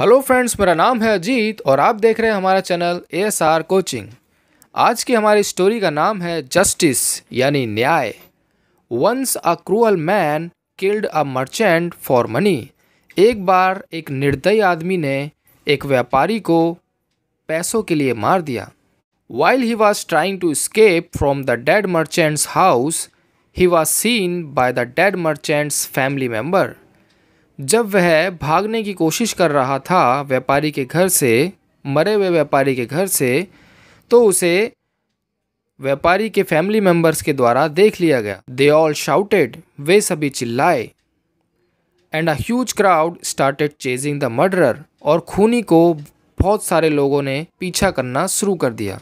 hello friends मेरा नाम है अजीत और आप देख रहे हैं हमारा चैनल ए कोचिंग आज की हमारी स्टोरी का नाम है जस्टिस यानी न्याय once a cruel man killed a merchant for money एक बार एक निर्दयी आदमी ने एक व्यापारी को पैसों के लिए मार दिया while he was trying to escape from the dead merchant's house he was seen by the dead merchant's family member जब वह भागने की कोशिश कर रहा था व्यापारी के घर से मरे हुए व्यापारी के घर से तो उसे व्यापारी के फैमिली मेंबर्स के द्वारा देख लिया गया दे ऑल शाउटेड वे सभी चिल्लाए and a huge crowd started chasing the murderer और खूनी को बहुत सारे लोगों ने पीछा करना शुरू कर दिया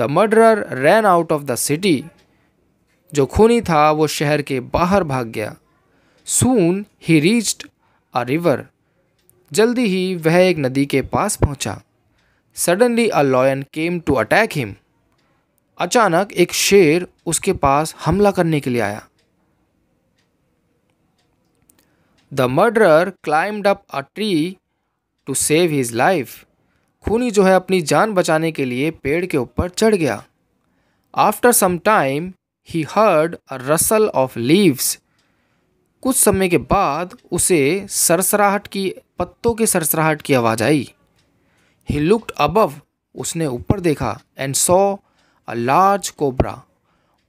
the murderer ran out of the city जो खूनी था वो शहर के बाहर भाग गया सून ही रीच्ड अ रिवर जल्दी ही वह एक नदी के पास पहुंचा suddenly a lion came to attack him अचानक एक शेर उसके पास हमला करने के लिए आया the murder climbed up a tree to save his life खूनी जो है अपनी जान बचाने के लिए पेड़ के ऊपर चढ़ गया after some time he heard a rustle of leaves कुछ समय के बाद उसे सरसराहट की पत्तों के सरसराहट की आवाज़ आई ही लुकड अबव उसने ऊपर देखा and saw a large cobra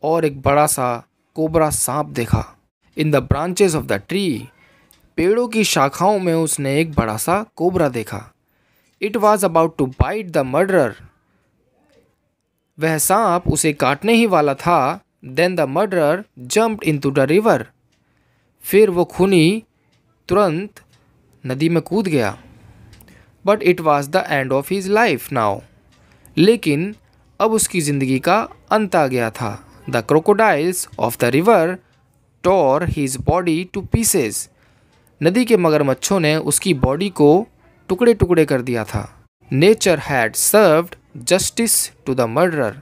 और एक बड़ा सा कोबरा सांप देखा in the branches of the tree पेड़ों की शाखाओं में उसने एक बड़ा सा कोबरा देखा it was about to bite the murder वह सांप उसे काटने ही वाला था then the murder jump into the river फिर वो खूनी तुरंत नदी में कूद गया but it was the end of his life now लेकिन अब उसकी ज़िंदगी का अंत आ गया था the crocodiles of the river tore his body to pieces नदी के मगरमच्छों ने उसकी बॉडी को टुकड़े टुकड़े कर दिया था nature had served justice to the murderer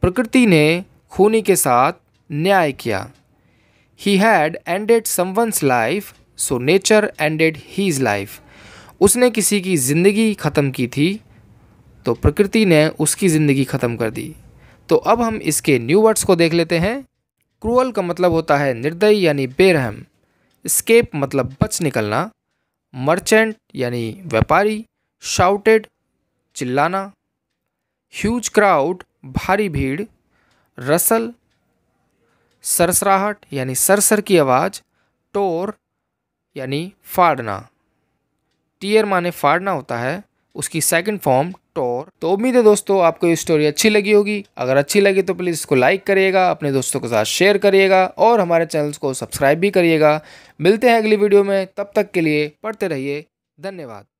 प्रकृति ने खूनी के साथ न्याय किया he had ended someone's life so nature ended his life उसने किसी की ज़िंदगी ख़त्म की थी तो प्रकृति ने उसकी ज़िंदगी ख़त्म कर दी तो अब हम इसके न्यू वर्ड्स को देख लेते हैं क्रूअल का मतलब होता है निर्दयी यानी बेरहम स्केप मतलब बच निकलना मर्चेंट यानी व्यापारी शाउटेड चिल्लाना ह्यूज क्राउड भारी भीड़ रसल सरसराहट यानी सरसर की आवाज़ टोर यानी फाड़ना टीयर माने फाड़ना होता है उसकी सेकंड फॉर्म टोर तो उम्मीद है दोस्तों आपको ये स्टोरी अच्छी लगी होगी अगर अच्छी लगी तो प्लीज़ इसको लाइक करिएगा अपने दोस्तों के साथ शेयर करिएगा और हमारे चैनल्स को सब्सक्राइब भी करिएगा मिलते हैं अगली वीडियो में तब तक के लिए पढ़ते रहिए धन्यवाद